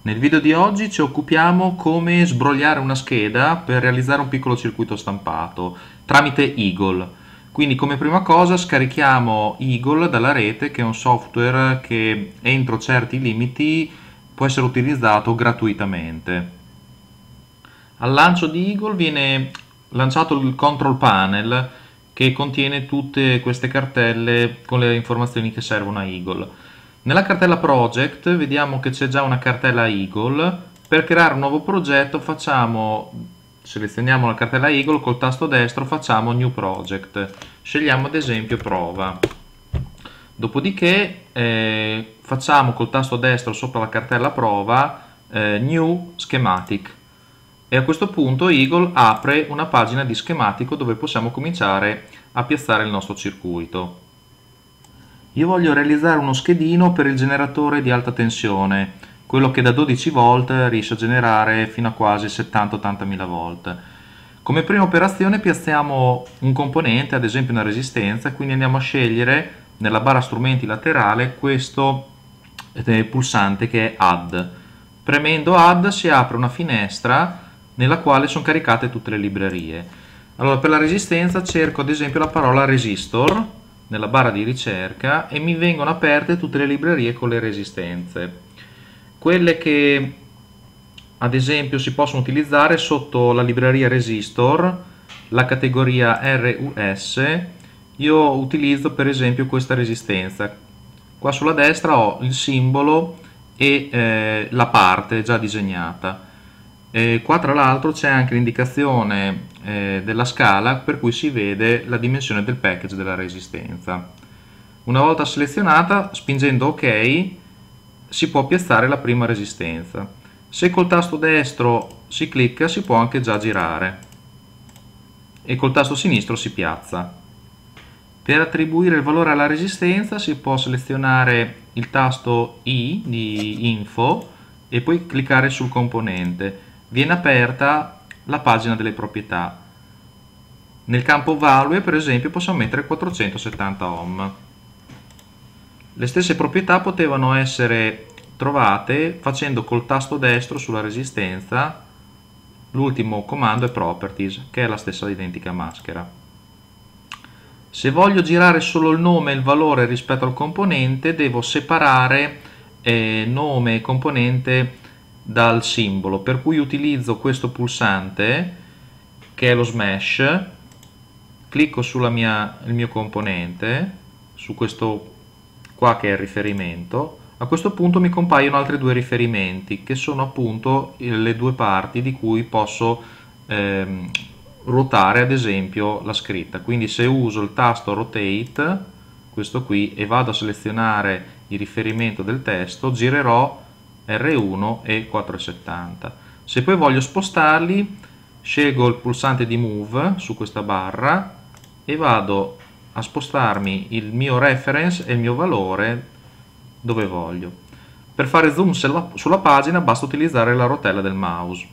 Nel video di oggi ci occupiamo come sbrogliare una scheda per realizzare un piccolo circuito stampato tramite Eagle. Quindi come prima cosa scarichiamo Eagle dalla rete che è un software che entro certi limiti può essere utilizzato gratuitamente. Al lancio di Eagle viene lanciato il control panel che contiene tutte queste cartelle con le informazioni che servono a Eagle. Nella cartella project vediamo che c'è già una cartella Eagle. Per creare un nuovo progetto facciamo, selezioniamo la cartella Eagle, col tasto destro facciamo New Project. Scegliamo ad esempio Prova. Dopodiché eh, facciamo col tasto destro sopra la cartella Prova eh, New Schematic. E a questo punto Eagle apre una pagina di schematico dove possiamo cominciare a piazzare il nostro circuito io voglio realizzare uno schedino per il generatore di alta tensione, quello che da 12 volt riesce a generare fino a quasi 70 80000 volt. Come prima operazione piazziamo un componente, ad esempio una resistenza, quindi andiamo a scegliere nella barra strumenti laterale questo eh, pulsante che è Add. Premendo Add si apre una finestra nella quale sono caricate tutte le librerie. Allora per la resistenza cerco ad esempio la parola resistor nella barra di ricerca e mi vengono aperte tutte le librerie con le resistenze. Quelle che ad esempio si possono utilizzare sotto la libreria resistor, la categoria RUS, io utilizzo per esempio questa resistenza. Qua sulla destra ho il simbolo e eh, la parte già disegnata. E qua tra l'altro c'è anche l'indicazione eh, della scala per cui si vede la dimensione del package della resistenza. Una volta selezionata, spingendo OK, si può piazzare la prima resistenza. Se col tasto destro si clicca si può anche già girare e col tasto sinistro si piazza. Per attribuire il valore alla resistenza si può selezionare il tasto I di Info e poi cliccare sul componente viene aperta la pagina delle proprietà. Nel campo value per esempio possiamo mettere 470 ohm. Le stesse proprietà potevano essere trovate facendo col tasto destro sulla resistenza l'ultimo comando è properties che è la stessa identica maschera. Se voglio girare solo il nome e il valore rispetto al componente devo separare eh, nome e componente dal simbolo per cui utilizzo questo pulsante che è lo smash clicco sulla mia, il mio componente su questo qua che è il riferimento a questo punto mi compaiono altri due riferimenti che sono appunto le due parti di cui posso ehm, ruotare ad esempio la scritta quindi se uso il tasto rotate questo qui e vado a selezionare il riferimento del testo girerò R1 e 4,70. Se poi voglio spostarli, scelgo il pulsante di Move su questa barra e vado a spostarmi il mio reference e il mio valore dove voglio. Per fare zoom sulla pagina basta utilizzare la rotella del mouse.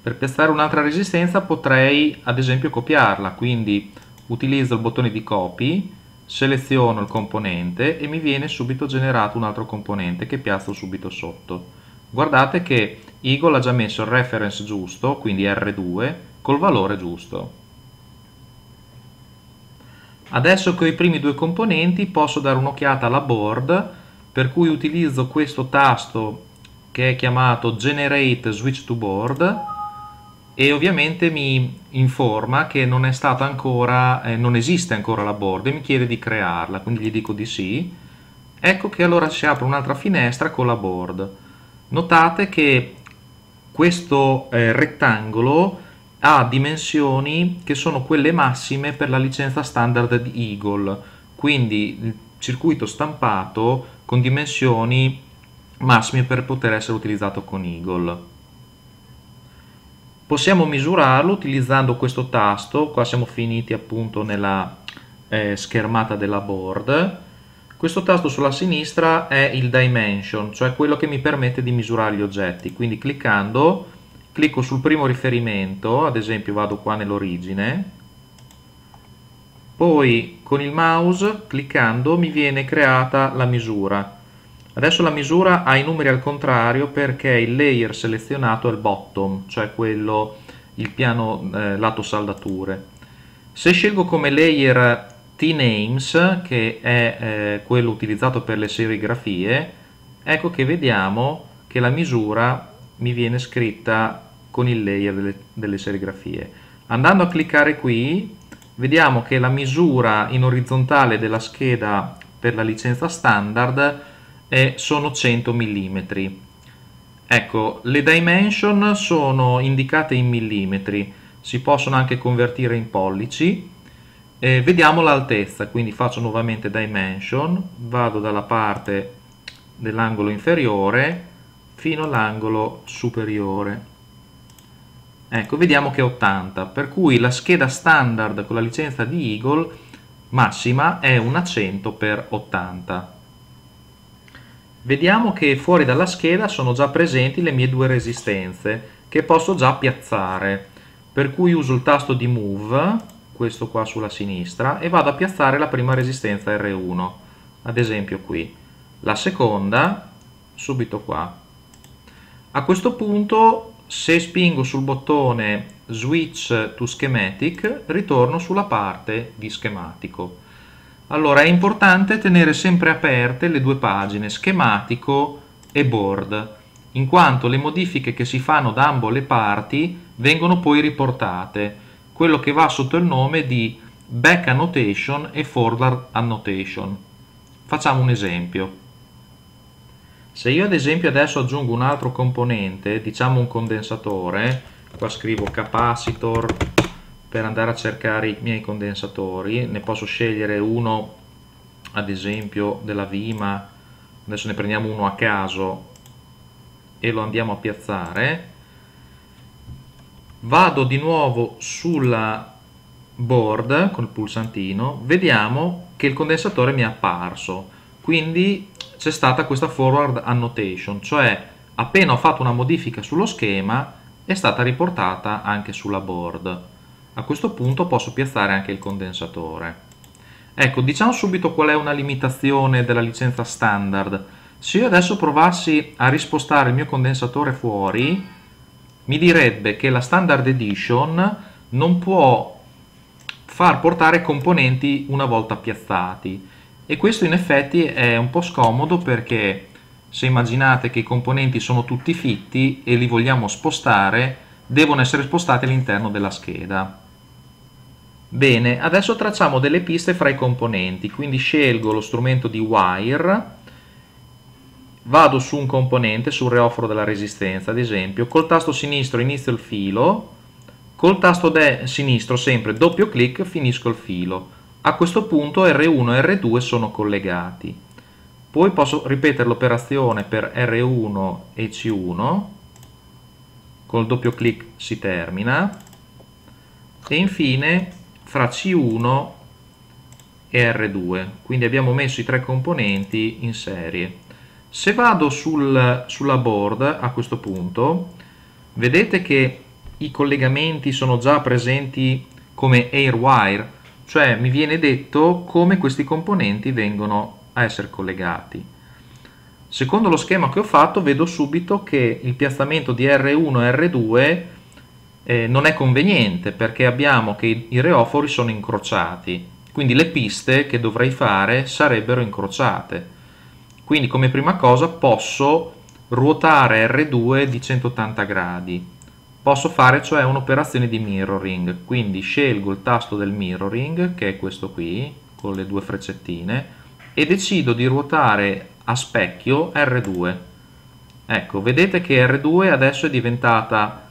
Per piazzare un'altra resistenza potrei ad esempio copiarla, quindi utilizzo il bottone di copy seleziono il componente e mi viene subito generato un altro componente che piazzo subito sotto. Guardate che Eagle ha già messo il reference giusto, quindi R2, col valore giusto. Adesso che ho i primi due componenti posso dare un'occhiata alla board per cui utilizzo questo tasto che è chiamato Generate Switch to Board e ovviamente mi informa che non, ancora, eh, non esiste ancora la board e mi chiede di crearla, quindi gli dico di sì. Ecco che allora si apre un'altra finestra con la board. Notate che questo eh, rettangolo ha dimensioni che sono quelle massime per la licenza standard di Eagle, quindi il circuito stampato con dimensioni massime per poter essere utilizzato con Eagle possiamo misurarlo utilizzando questo tasto qua siamo finiti appunto nella eh, schermata della board questo tasto sulla sinistra è il dimension cioè quello che mi permette di misurare gli oggetti quindi cliccando clicco sul primo riferimento ad esempio vado qua nell'origine poi con il mouse cliccando mi viene creata la misura Adesso la misura ha i numeri al contrario perché il layer selezionato è il bottom, cioè quello, il piano eh, lato saldature. Se scelgo come layer T-Names, che è eh, quello utilizzato per le serigrafie, ecco che vediamo che la misura mi viene scritta con il layer delle, delle serigrafie. Andando a cliccare qui, vediamo che la misura in orizzontale della scheda per la licenza standard e sono 100 mm. Ecco, le dimension sono indicate in millimetri, si possono anche convertire in pollici. E vediamo l'altezza, quindi faccio nuovamente dimension, vado dalla parte dell'angolo inferiore fino all'angolo superiore. Ecco, vediamo che è 80, per cui la scheda standard con la licenza di Eagle massima è una 100 x 80 vediamo che fuori dalla scheda sono già presenti le mie due resistenze che posso già piazzare per cui uso il tasto di move questo qua sulla sinistra e vado a piazzare la prima resistenza R1 ad esempio qui la seconda subito qua a questo punto se spingo sul bottone switch to schematic ritorno sulla parte di schematico allora è importante tenere sempre aperte le due pagine, schematico e board, in quanto le modifiche che si fanno da ambo le parti vengono poi riportate, quello che va sotto il nome di back annotation e forward annotation. Facciamo un esempio. Se io ad esempio adesso aggiungo un altro componente, diciamo un condensatore, qua scrivo capacitor per andare a cercare i miei condensatori ne posso scegliere uno ad esempio della Vima adesso ne prendiamo uno a caso e lo andiamo a piazzare vado di nuovo sulla board col pulsantino vediamo che il condensatore mi è apparso quindi c'è stata questa forward annotation cioè appena ho fatto una modifica sullo schema è stata riportata anche sulla board a questo punto posso piazzare anche il condensatore. Ecco, diciamo subito qual è una limitazione della licenza standard. Se io adesso provassi a rispostare il mio condensatore fuori, mi direbbe che la standard edition non può far portare componenti una volta piazzati. E questo in effetti è un po' scomodo perché se immaginate che i componenti sono tutti fitti e li vogliamo spostare, devono essere spostati all'interno della scheda. Bene, adesso tracciamo delle piste fra i componenti, quindi scelgo lo strumento di wire, vado su un componente, sul reoforo della resistenza ad esempio, col tasto sinistro inizio il filo, col tasto sinistro sempre doppio clic finisco il filo. A questo punto R1 e R2 sono collegati. Poi posso ripetere l'operazione per R1 e C1, col doppio clic si termina, e infine fra C1 e R2 quindi abbiamo messo i tre componenti in serie se vado sul, sulla board a questo punto vedete che i collegamenti sono già presenti come AirWire cioè mi viene detto come questi componenti vengono a essere collegati secondo lo schema che ho fatto vedo subito che il piazzamento di R1 e R2 eh, non è conveniente perché abbiamo che i reofori sono incrociati, quindi le piste che dovrei fare sarebbero incrociate. Quindi come prima cosa posso ruotare R2 di 180 gradi. Posso fare cioè un'operazione di mirroring, quindi scelgo il tasto del mirroring, che è questo qui, con le due freccettine, e decido di ruotare a specchio R2. Ecco, vedete che R2 adesso è diventata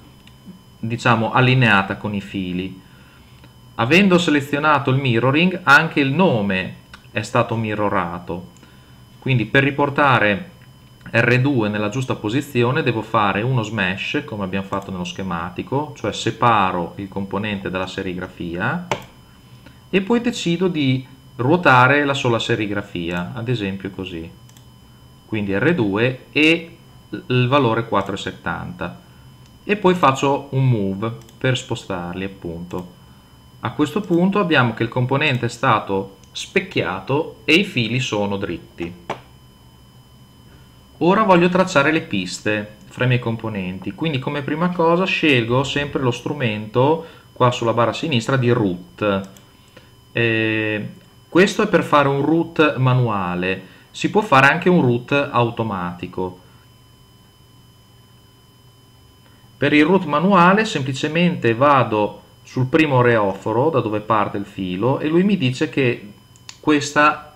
diciamo allineata con i fili. Avendo selezionato il mirroring anche il nome è stato mirrorato, quindi per riportare R2 nella giusta posizione devo fare uno smash come abbiamo fatto nello schematico, cioè separo il componente dalla serigrafia e poi decido di ruotare la sola serigrafia, ad esempio così, quindi R2 e il valore 470 e poi faccio un move per spostarli appunto a questo punto abbiamo che il componente è stato specchiato e i fili sono dritti ora voglio tracciare le piste fra i miei componenti quindi come prima cosa scelgo sempre lo strumento qua sulla barra sinistra di root eh, questo è per fare un root manuale si può fare anche un root automatico Per il root manuale semplicemente vado sul primo reoforo da dove parte il filo e lui mi dice che questa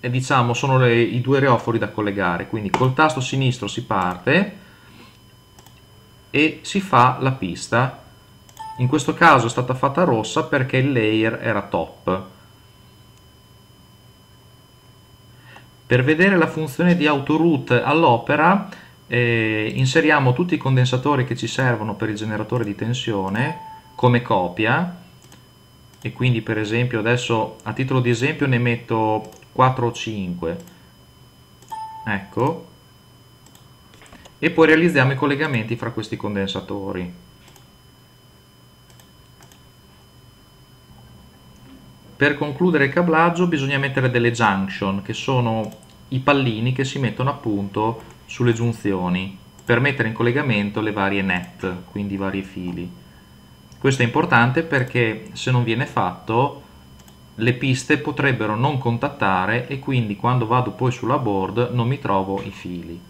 eh, diciamo sono le, i due reofori da collegare quindi col tasto sinistro si parte e si fa la pista in questo caso è stata fatta rossa perché il layer era top per vedere la funzione di autoroute all'opera eh, inseriamo tutti i condensatori che ci servono per il generatore di tensione come copia e quindi per esempio adesso a titolo di esempio ne metto 4 o 5 ecco e poi realizziamo i collegamenti fra questi condensatori per concludere il cablaggio bisogna mettere delle junction che sono i pallini che si mettono appunto sulle giunzioni per mettere in collegamento le varie net, quindi i vari fili. Questo è importante perché se non viene fatto le piste potrebbero non contattare e quindi quando vado poi sulla board non mi trovo i fili.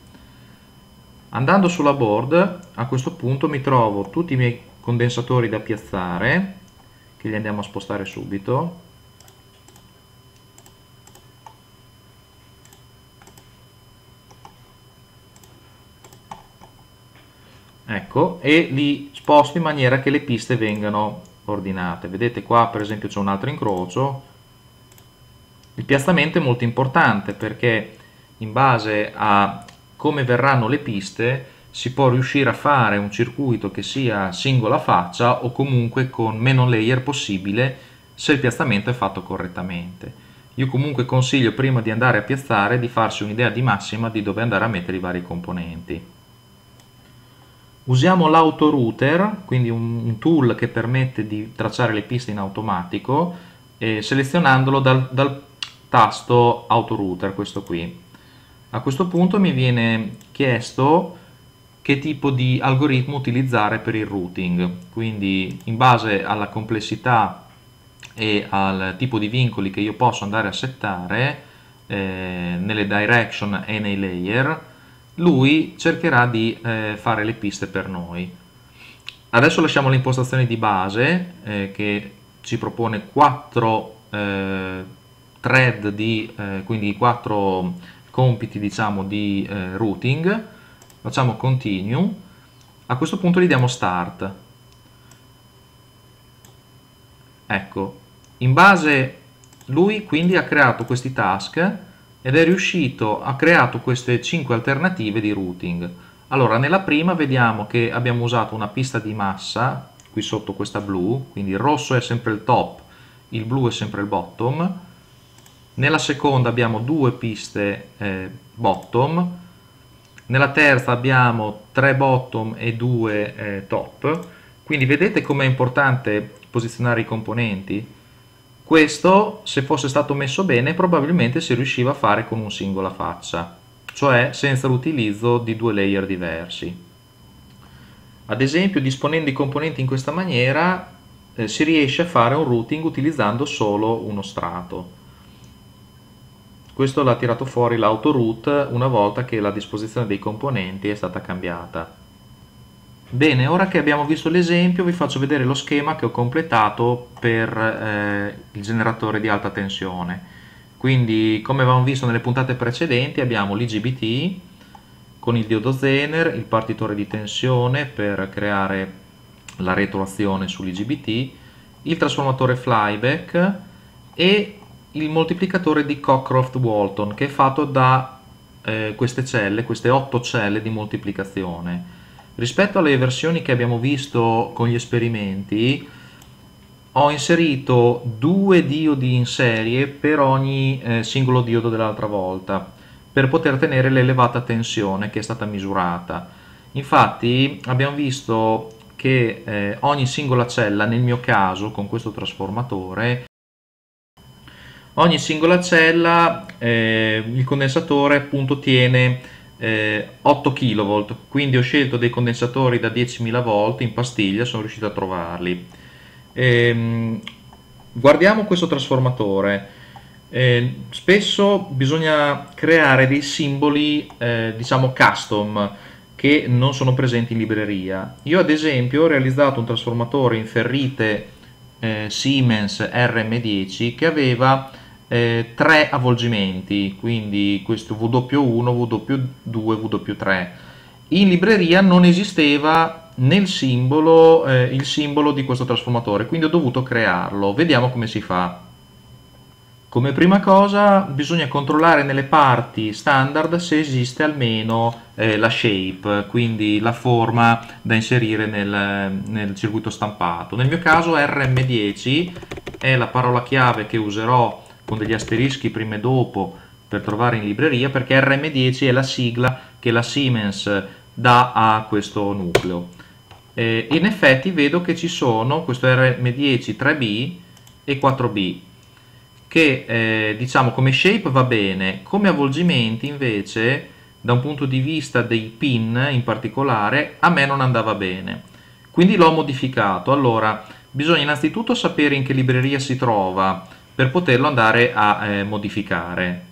Andando sulla board a questo punto mi trovo tutti i miei condensatori da piazzare che li andiamo a spostare subito ecco, e li sposto in maniera che le piste vengano ordinate. Vedete qua per esempio c'è un altro incrocio. Il piazzamento è molto importante perché in base a come verranno le piste si può riuscire a fare un circuito che sia singola faccia o comunque con meno layer possibile se il piazzamento è fatto correttamente. Io comunque consiglio prima di andare a piazzare di farsi un'idea di massima di dove andare a mettere i vari componenti. Usiamo l'autorouter, quindi un tool che permette di tracciare le piste in automatico, eh, selezionandolo dal, dal tasto autorouter, questo qui. A questo punto mi viene chiesto che tipo di algoritmo utilizzare per il routing, quindi in base alla complessità e al tipo di vincoli che io posso andare a settare eh, nelle direction e nei layer, lui cercherà di eh, fare le piste per noi. Adesso lasciamo le impostazioni di base eh, che ci propone 4 eh, thread, di, eh, quindi 4 compiti diciamo, di eh, routing. Facciamo continue. A questo punto gli diamo start. Ecco, in base lui quindi ha creato questi task ed è riuscito, ha creato queste 5 alternative di routing. Allora, nella prima vediamo che abbiamo usato una pista di massa, qui sotto questa blu, quindi il rosso è sempre il top, il blu è sempre il bottom. Nella seconda abbiamo due piste eh, bottom, nella terza abbiamo tre bottom e due eh, top, quindi vedete com'è importante posizionare i componenti? Questo, se fosse stato messo bene, probabilmente si riusciva a fare con un singola faccia, cioè senza l'utilizzo di due layer diversi. Ad esempio, disponendo i componenti in questa maniera, eh, si riesce a fare un routing utilizzando solo uno strato. Questo l'ha tirato fuori l'autoroot una volta che la disposizione dei componenti è stata cambiata. Bene, ora che abbiamo visto l'esempio vi faccio vedere lo schema che ho completato per eh, il generatore di alta tensione. Quindi come avevamo visto nelle puntate precedenti abbiamo l'IGBT con il diodo Zener, il partitore di tensione per creare la retroazione sull'IGBT, il trasformatore flyback e il moltiplicatore di Cockcroft-Walton che è fatto da eh, queste celle, queste 8 celle di moltiplicazione. Rispetto alle versioni che abbiamo visto con gli esperimenti, ho inserito due diodi in serie per ogni eh, singolo diodo dell'altra volta per poter tenere l'elevata tensione che è stata misurata infatti abbiamo visto che eh, ogni singola cella nel mio caso con questo trasformatore ogni singola cella eh, il condensatore appunto tiene eh, 8 kV, quindi ho scelto dei condensatori da 10.000 volt in pastiglia, sono riuscito a trovarli. Ehm, guardiamo questo trasformatore. Eh, spesso bisogna creare dei simboli, eh, diciamo custom, che non sono presenti in libreria. Io ad esempio ho realizzato un trasformatore in ferrite eh, Siemens RM10 che aveva eh, tre avvolgimenti, quindi questo W1, W2, W3. In libreria non esisteva nel simbolo eh, il simbolo di questo trasformatore, quindi ho dovuto crearlo. Vediamo come si fa. Come prima cosa bisogna controllare nelle parti standard se esiste almeno eh, la shape, quindi la forma da inserire nel, nel circuito stampato. Nel mio caso RM10 è la parola chiave che userò con degli asterischi prima e dopo per trovare in libreria perché RM10 è la sigla che la Siemens dà a questo nucleo. Eh, in effetti vedo che ci sono questo RM10 3B e 4B che eh, diciamo come shape va bene, come avvolgimenti invece da un punto di vista dei pin in particolare a me non andava bene. Quindi l'ho modificato. Allora, bisogna innanzitutto sapere in che libreria si trova per poterlo andare a eh, modificare.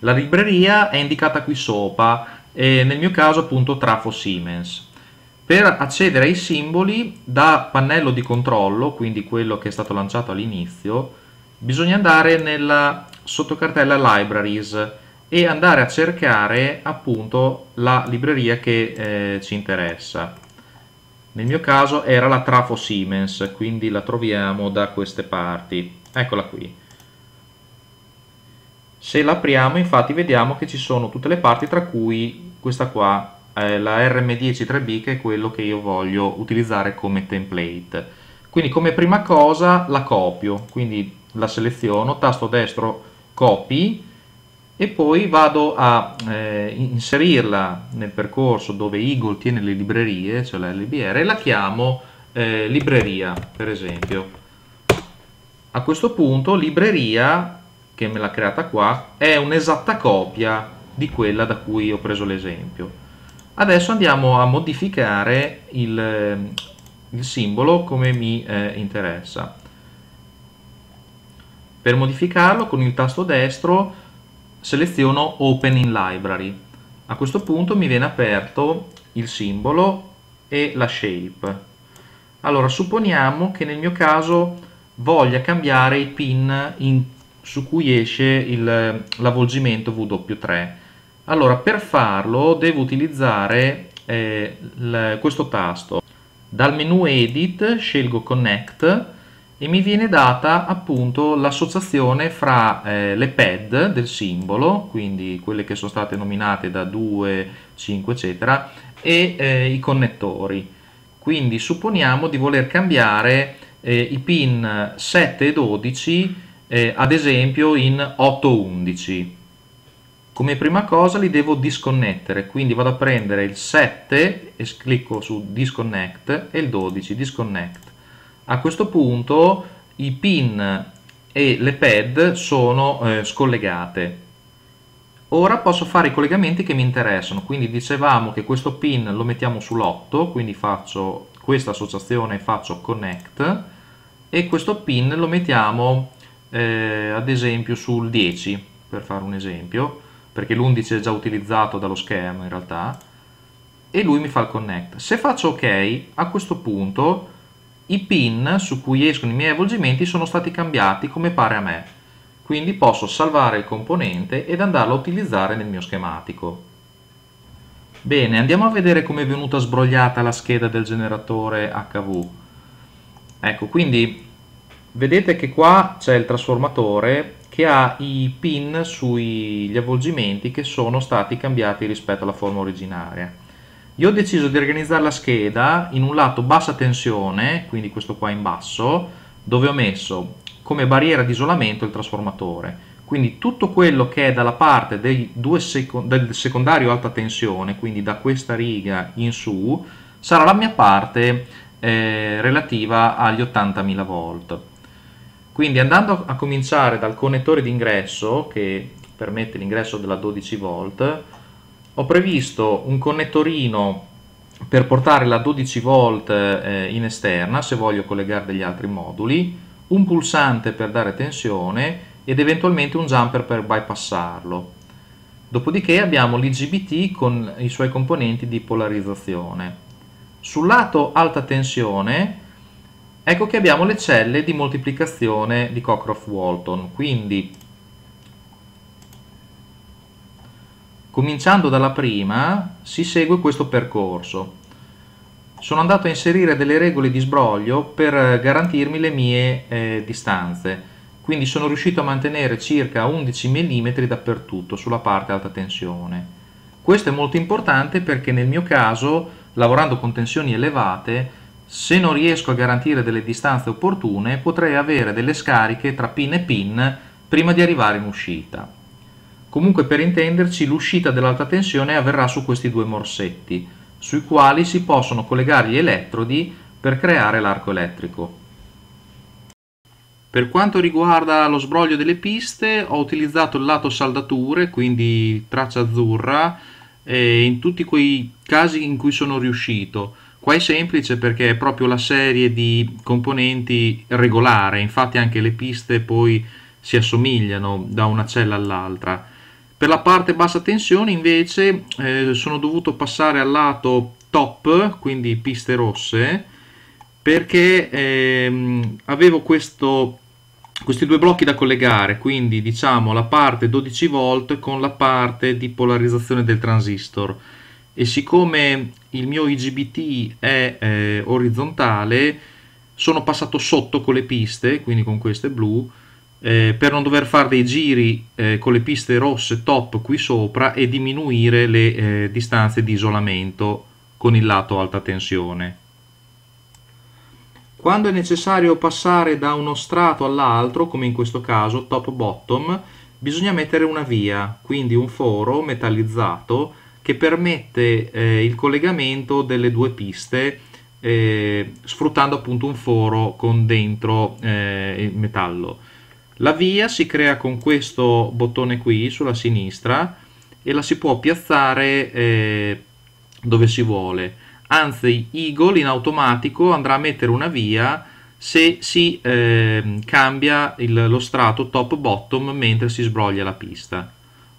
La libreria è indicata qui sopra, e nel mio caso appunto trafo Siemens. Per accedere ai simboli da pannello di controllo, quindi quello che è stato lanciato all'inizio, bisogna andare nella sottocartella Libraries e andare a cercare appunto la libreria che eh, ci interessa. Nel mio caso era la trafo Siemens, quindi la troviamo da queste parti. Eccola qui. Se l'apriamo infatti vediamo che ci sono tutte le parti tra cui questa qua, eh, la RM10 3B che è quello che io voglio utilizzare come template. Quindi come prima cosa la copio, quindi la seleziono, tasto destro copy e poi vado a eh, inserirla nel percorso dove Eagle tiene le librerie, cioè la LBR, e la chiamo eh, libreria per esempio a questo punto libreria, che me l'ha creata qua, è un'esatta copia di quella da cui ho preso l'esempio. Adesso andiamo a modificare il, il simbolo come mi eh, interessa. Per modificarlo con il tasto destro seleziono Open in Library. A questo punto mi viene aperto il simbolo e la shape. Allora supponiamo che nel mio caso voglia cambiare i pin in, su cui esce il, l'avvolgimento W3. Allora, per farlo devo utilizzare eh, l, questo tasto. Dal menu Edit scelgo Connect e mi viene data appunto l'associazione fra eh, le pad del simbolo, quindi quelle che sono state nominate da 2, 5 eccetera, e eh, i connettori. Quindi supponiamo di voler cambiare eh, i pin 7 e 12 eh, ad esempio in 8 11 come prima cosa li devo disconnettere quindi vado a prendere il 7 e clicco su disconnect e il 12 disconnect a questo punto i pin e le pad sono eh, scollegate ora posso fare i collegamenti che mi interessano quindi dicevamo che questo pin lo mettiamo sull'8 quindi faccio questa associazione faccio connect e questo pin lo mettiamo eh, ad esempio sul 10 per fare un esempio perché l'11 è già utilizzato dallo schermo in realtà e lui mi fa il connect se faccio ok a questo punto i pin su cui escono i miei avvolgimenti sono stati cambiati come pare a me quindi posso salvare il componente ed andarlo a utilizzare nel mio schematico Bene, andiamo a vedere come è venuta sbrogliata la scheda del generatore HV. Ecco, quindi vedete che qua c'è il trasformatore che ha i pin sugli avvolgimenti che sono stati cambiati rispetto alla forma originaria. Io ho deciso di organizzare la scheda in un lato bassa tensione, quindi questo qua in basso, dove ho messo come barriera di isolamento il trasformatore quindi tutto quello che è dalla parte seco del secondario alta tensione, quindi da questa riga in su, sarà la mia parte eh, relativa agli 80.000 volt. Quindi andando a cominciare dal connettore d'ingresso, che permette l'ingresso della 12 volt, ho previsto un connettorino per portare la 12 volt eh, in esterna se voglio collegare degli altri moduli, un pulsante per dare tensione ed eventualmente un jumper per bypassarlo. Dopodiché abbiamo l'IGBT con i suoi componenti di polarizzazione. Sul lato alta tensione ecco che abbiamo le celle di moltiplicazione di Cockcroft-Walton, quindi cominciando dalla prima si segue questo percorso. Sono andato a inserire delle regole di sbroglio per garantirmi le mie eh, distanze quindi sono riuscito a mantenere circa 11 mm dappertutto sulla parte alta tensione. Questo è molto importante perché nel mio caso, lavorando con tensioni elevate, se non riesco a garantire delle distanze opportune potrei avere delle scariche tra pin e pin prima di arrivare in uscita. Comunque per intenderci l'uscita dell'alta tensione avverrà su questi due morsetti, sui quali si possono collegare gli elettrodi per creare l'arco elettrico. Per quanto riguarda lo sbroglio delle piste, ho utilizzato il lato saldature, quindi traccia azzurra, eh, in tutti quei casi in cui sono riuscito. Qua è semplice perché è proprio la serie di componenti regolare, infatti anche le piste poi si assomigliano da una cella all'altra. Per la parte bassa tensione invece eh, sono dovuto passare al lato top, quindi piste rosse, perché ehm, avevo questo questi due blocchi da collegare, quindi diciamo la parte 12 volt con la parte di polarizzazione del transistor e siccome il mio IGBT è eh, orizzontale sono passato sotto con le piste, quindi con queste blu, eh, per non dover fare dei giri eh, con le piste rosse top qui sopra e diminuire le eh, distanze di isolamento con il lato alta tensione. Quando è necessario passare da uno strato all'altro, come in questo caso top bottom, bisogna mettere una via, quindi un foro metallizzato che permette eh, il collegamento delle due piste eh, sfruttando appunto un foro con dentro eh, il metallo. La via si crea con questo bottone qui sulla sinistra e la si può piazzare eh, dove si vuole anzi Eagle in automatico andrà a mettere una via se si eh, cambia il, lo strato top bottom mentre si sbroglia la pista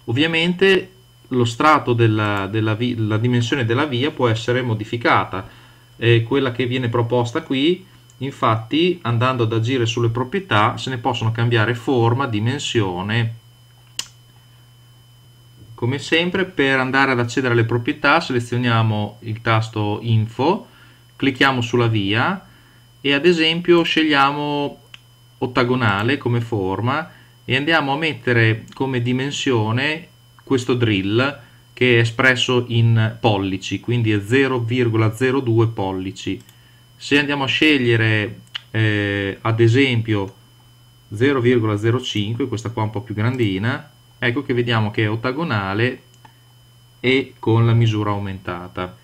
ovviamente lo strato della, della la dimensione della via può essere modificata eh, quella che viene proposta qui infatti andando ad agire sulle proprietà se ne possono cambiare forma dimensione come sempre per andare ad accedere alle proprietà selezioniamo il tasto info, clicchiamo sulla via e ad esempio scegliamo ottagonale come forma e andiamo a mettere come dimensione questo drill che è espresso in pollici, quindi è 0,02 pollici. Se andiamo a scegliere eh, ad esempio 0,05, questa qua un po' più grandina, ecco che vediamo che è ottagonale e con la misura aumentata.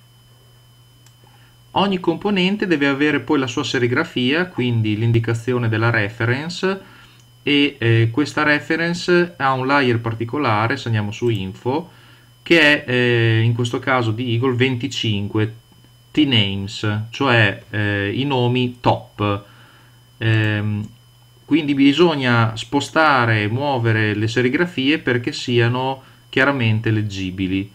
Ogni componente deve avere poi la sua serigrafia, quindi l'indicazione della reference e eh, questa reference ha un layer particolare, se andiamo su info, che è eh, in questo caso di Eagle 25 T-names, cioè eh, i nomi top. Ehm, quindi bisogna spostare e muovere le serigrafie perché siano chiaramente leggibili.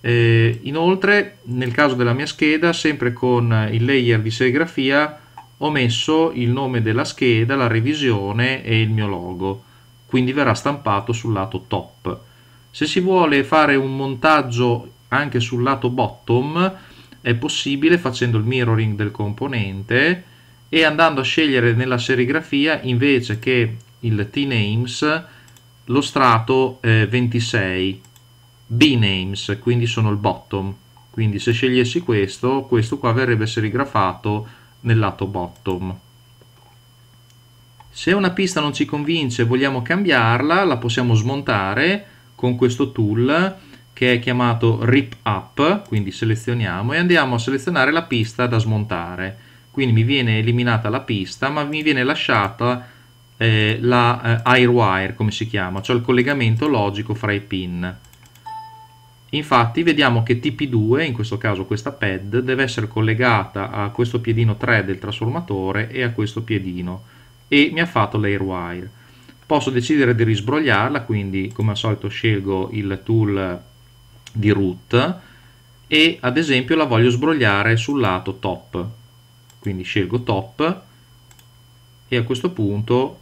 Eh, inoltre, nel caso della mia scheda, sempre con il layer di serigrafia, ho messo il nome della scheda, la revisione e il mio logo, quindi verrà stampato sul lato top. Se si vuole fare un montaggio anche sul lato bottom, è possibile facendo il mirroring del componente, e andando a scegliere nella serigrafia invece che il T-Names lo strato eh, 26 B-Names, quindi sono il bottom. Quindi se scegliessi questo, questo qua verrebbe serigrafato nel lato bottom. Se una pista non ci convince e vogliamo cambiarla, la possiamo smontare con questo tool che è chiamato Rip Up, quindi selezioniamo e andiamo a selezionare la pista da smontare quindi mi viene eliminata la pista ma mi viene lasciata eh, la eh, airwire come si chiama cioè il collegamento logico fra i pin infatti vediamo che TP2 in questo caso questa pad deve essere collegata a questo piedino 3 del trasformatore e a questo piedino e mi ha fatto l'airwire posso decidere di risbrogliarla quindi come al solito scelgo il tool di root e ad esempio la voglio sbrogliare sul lato top quindi scelgo top e a questo punto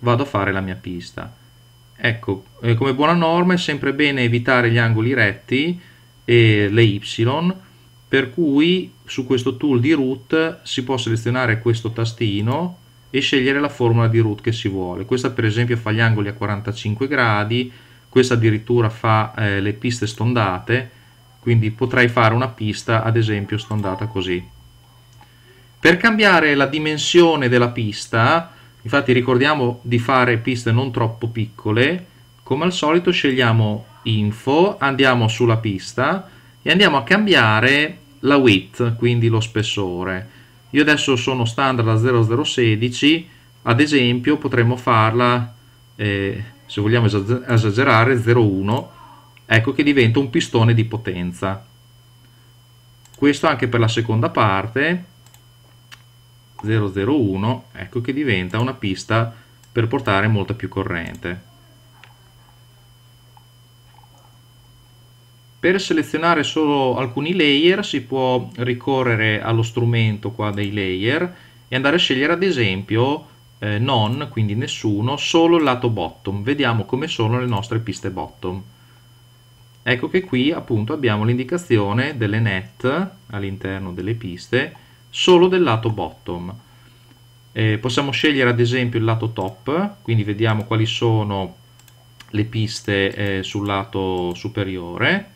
vado a fare la mia pista ecco eh, come buona norma è sempre bene evitare gli angoli retti e le y per cui su questo tool di root si può selezionare questo tastino e scegliere la formula di root che si vuole questa per esempio fa gli angoli a 45 gradi questa addirittura fa eh, le piste stondate quindi potrei fare una pista ad esempio stondata così per cambiare la dimensione della pista, infatti ricordiamo di fare piste non troppo piccole, come al solito scegliamo info, andiamo sulla pista e andiamo a cambiare la width, quindi lo spessore. Io adesso sono standard a 0016, ad esempio potremmo farla, eh, se vogliamo esagerare, 0,1, ecco che diventa un pistone di potenza. Questo anche per la seconda parte 001 ecco che diventa una pista per portare molta più corrente. Per selezionare solo alcuni layer si può ricorrere allo strumento qua dei layer e andare a scegliere ad esempio eh, non, quindi nessuno, solo il lato bottom. Vediamo come sono le nostre piste bottom. Ecco che qui appunto abbiamo l'indicazione delle net all'interno delle piste solo del lato bottom. Eh, possiamo scegliere ad esempio il lato top, quindi vediamo quali sono le piste eh, sul lato superiore.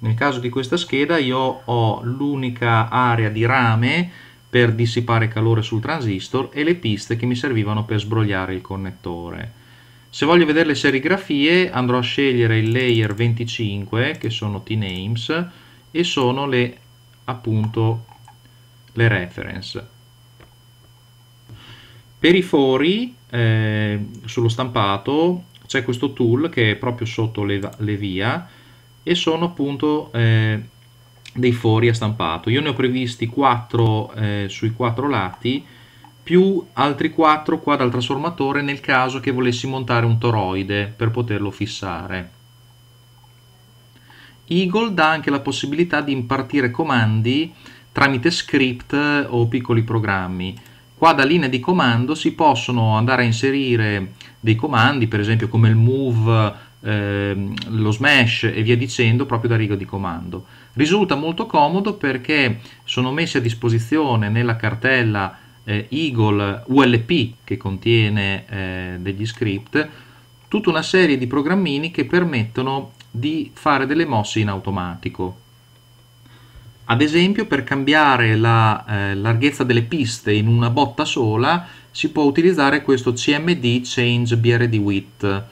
Nel caso di questa scheda io ho l'unica area di rame per dissipare calore sul transistor e le piste che mi servivano per sbrogliare il connettore. Se voglio vedere le serigrafie andrò a scegliere il layer 25 che sono T-Names e sono le appunto le reference. Per i fori eh, sullo stampato c'è questo tool che è proprio sotto le, le via e sono appunto eh, dei fori a stampato. Io ne ho previsti 4 eh, sui 4 lati più altri 4 qua dal trasformatore nel caso che volessi montare un toroide per poterlo fissare. Eagle dà anche la possibilità di impartire comandi tramite script o piccoli programmi. Qua da linea di comando si possono andare a inserire dei comandi, per esempio come il move, ehm, lo smash e via dicendo, proprio da riga di comando. Risulta molto comodo perché sono messi a disposizione nella cartella eh, Eagle ULP che contiene eh, degli script tutta una serie di programmini che permettono di fare delle mosse in automatico. Ad esempio per cambiare la eh, larghezza delle piste in una botta sola si può utilizzare questo CMD Change BRD Width.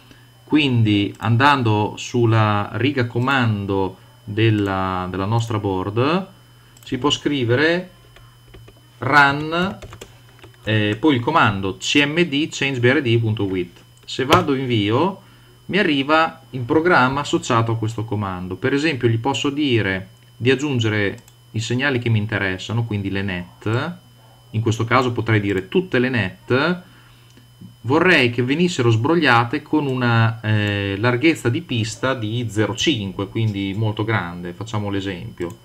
Quindi andando sulla riga comando della, della nostra board si può scrivere run eh, poi il comando cmd changebrd.width. Se vado invio mi arriva il programma associato a questo comando. Per esempio gli posso dire di aggiungere i segnali che mi interessano, quindi le net, in questo caso potrei dire tutte le net, vorrei che venissero sbrogliate con una eh, larghezza di pista di 0,5, quindi molto grande, facciamo l'esempio.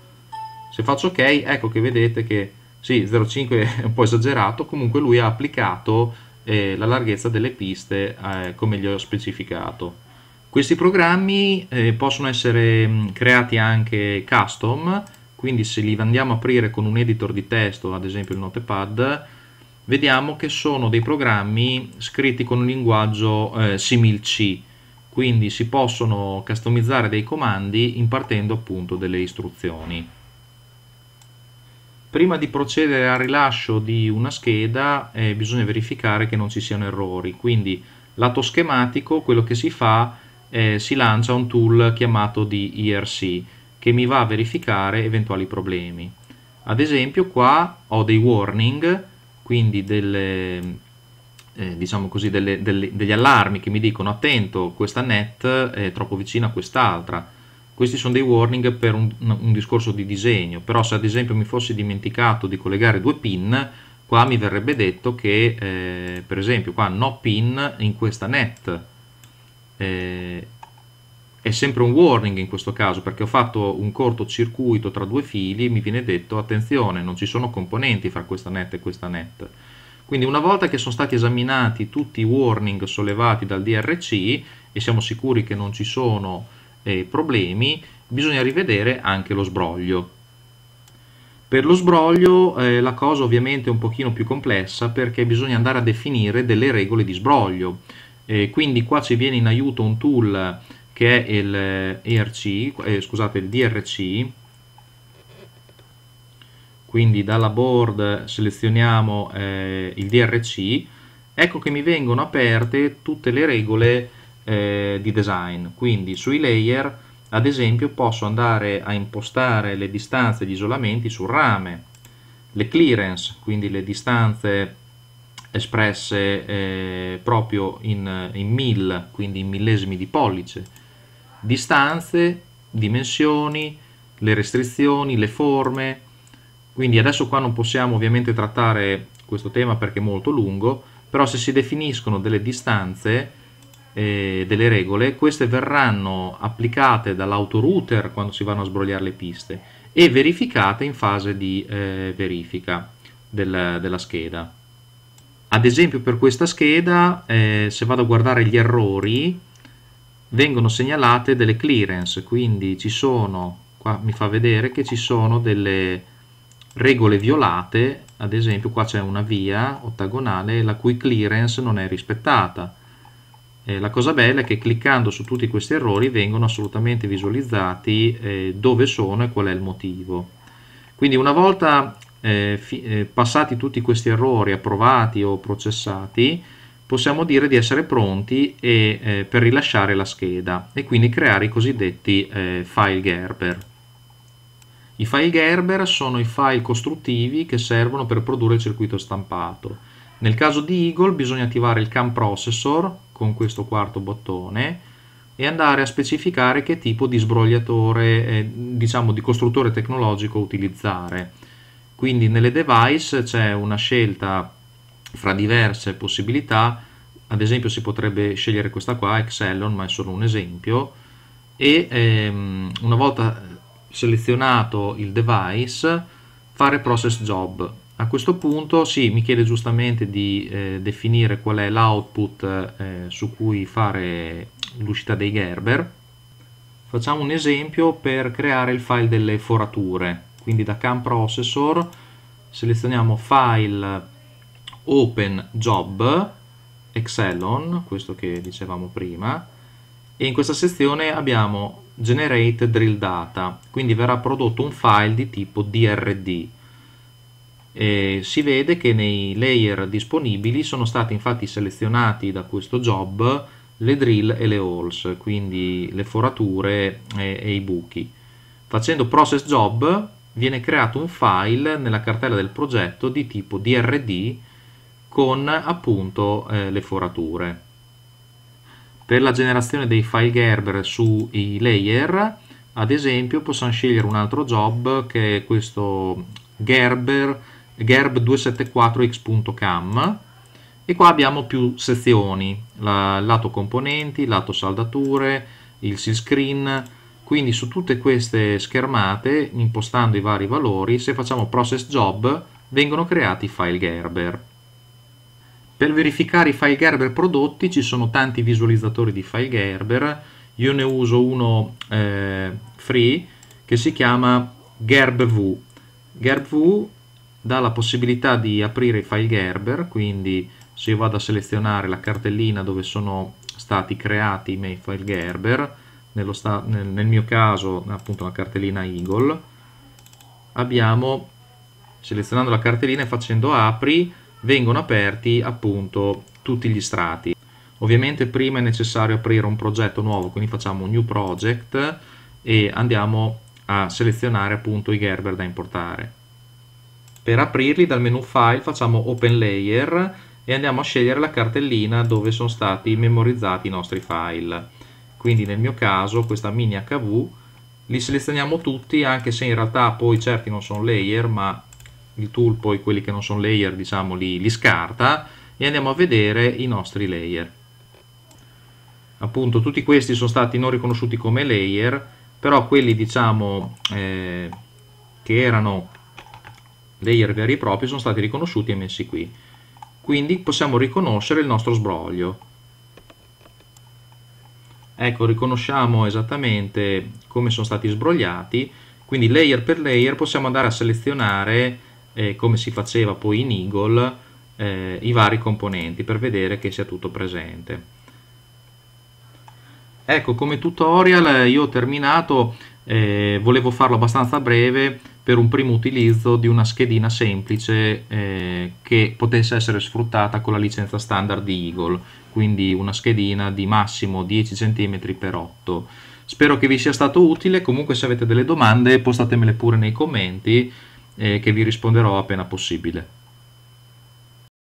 Se faccio ok, ecco che vedete che sì, 0,5 è un po' esagerato, comunque lui ha applicato e la larghezza delle piste eh, come gli ho specificato. Questi programmi eh, possono essere mm, creati anche custom, quindi se li andiamo a aprire con un editor di testo, ad esempio il Notepad, vediamo che sono dei programmi scritti con un linguaggio eh, simil C, quindi si possono customizzare dei comandi impartendo appunto delle istruzioni. Prima di procedere al rilascio di una scheda eh, bisogna verificare che non ci siano errori, quindi lato schematico quello che si fa eh, si lancia un tool chiamato di IRC che mi va a verificare eventuali problemi. Ad esempio qua ho dei warning, quindi delle, eh, diciamo così, delle, delle, degli allarmi che mi dicono attento questa net è troppo vicina a quest'altra, questi sono dei warning per un, un, discorso di disegno, però se ad esempio mi fossi dimenticato di collegare due pin, qua mi verrebbe detto che eh, per esempio qua no pin in questa net eh, è sempre un warning in questo caso perché ho fatto un cortocircuito tra due fili e mi viene detto attenzione non ci sono componenti fra questa net e questa net quindi una volta che sono stati esaminati tutti i warning sollevati dal DRC e siamo sicuri che non ci sono eh, problemi bisogna rivedere anche lo sbroglio. Per lo sbroglio eh, la cosa ovviamente è un pochino più complessa perché bisogna andare a definire delle regole di sbroglio. Eh, quindi qua ci viene in aiuto un tool che è il, ERC, eh, eh, scusate, il DRC. Quindi dalla board selezioniamo eh, il DRC. Ecco che mi vengono aperte tutte le regole eh, di design. Quindi sui layer, ad esempio, posso andare a impostare le distanze di isolamenti sul rame, le clearance, quindi le distanze espresse eh, proprio in, in mil, quindi in millesimi di pollice, distanze, dimensioni, le restrizioni, le forme. Quindi adesso qua non possiamo ovviamente trattare questo tema perché è molto lungo, però se si definiscono delle distanze eh, delle regole, queste verranno applicate dall'autorouter quando si vanno a sbrogliare le piste e verificate in fase di eh, verifica del, della scheda. Ad esempio per questa scheda, eh, se vado a guardare gli errori, vengono segnalate delle clearance, quindi ci sono, qua mi fa vedere che ci sono delle regole violate, ad esempio qua c'è una via ottagonale la cui clearance non è rispettata, eh, la cosa bella è che cliccando su tutti questi errori vengono assolutamente visualizzati eh, dove sono e qual è il motivo. Quindi una volta eh, eh, passati tutti questi errori, approvati o processati, possiamo dire di essere pronti e, eh, per rilasciare la scheda e quindi creare i cosiddetti file Gerber. I file Gerber sono i file costruttivi che servono per produrre il circuito stampato. Nel caso di Eagle bisogna attivare il CAM processor con questo quarto bottone e andare a specificare che tipo di sbrogliatore, eh, diciamo di costruttore tecnologico utilizzare. Quindi nelle device c'è una scelta fra diverse possibilità, ad esempio si potrebbe scegliere questa qua, Excellon, ma è solo un esempio, e ehm, una volta selezionato il device fare process job a questo punto sì, mi chiede giustamente di eh, definire qual è l'output eh, su cui fare l'uscita dei Gerber. Facciamo un esempio per creare il file delle forature, quindi da CAM Processor selezioniamo File Open Job Excelon, questo che dicevamo prima, e in questa sezione abbiamo Generate Drill Data, quindi verrà prodotto un file di tipo DRD eh, si vede che nei layer disponibili sono stati infatti selezionati da questo job le drill e le holes, quindi le forature e, e i buchi. Facendo process job viene creato un file nella cartella del progetto di tipo DRD con appunto eh, le forature. Per la generazione dei file Gerber sui layer, ad esempio, possiamo scegliere un altro job che è questo Gerber gerb274x.cam e qua abbiamo più sezioni, la, lato componenti, lato saldature, il seal screen, quindi su tutte queste schermate, impostando i vari valori, se facciamo process job vengono creati i file Gerber. Per verificare i file Gerber prodotti ci sono tanti visualizzatori di file Gerber, io ne uso uno eh, free che si chiama GerbV. GerbV dà la possibilità di aprire i file Gerber, quindi se io vado a selezionare la cartellina dove sono stati creati i miei file Gerber, nel, nel mio caso appunto la cartellina Eagle, abbiamo, selezionando la cartellina e facendo apri, vengono aperti appunto tutti gli strati. Ovviamente prima è necessario aprire un progetto nuovo, quindi facciamo un new project e andiamo a selezionare appunto i Gerber da importare. Per aprirli dal menu File facciamo Open Layer e andiamo a scegliere la cartellina dove sono stati memorizzati i nostri file. Quindi nel mio caso questa mini HV li selezioniamo tutti anche se in realtà poi certi non sono layer ma il tool poi quelli che non sono layer diciamo li, li scarta e andiamo a vedere i nostri layer appunto tutti questi sono stati non riconosciuti come layer però quelli diciamo eh, che erano layer veri e propri sono stati riconosciuti e messi qui quindi possiamo riconoscere il nostro sbroglio ecco riconosciamo esattamente come sono stati sbrogliati quindi layer per layer possiamo andare a selezionare eh, come si faceva poi in Eagle eh, i vari componenti per vedere che sia tutto presente ecco come tutorial eh, io ho terminato eh, volevo farlo abbastanza breve per un primo utilizzo di una schedina semplice eh, che potesse essere sfruttata con la licenza standard di Eagle, quindi una schedina di massimo 10 cm x 8 Spero che vi sia stato utile, comunque se avete delle domande postatemele pure nei commenti eh, che vi risponderò appena possibile.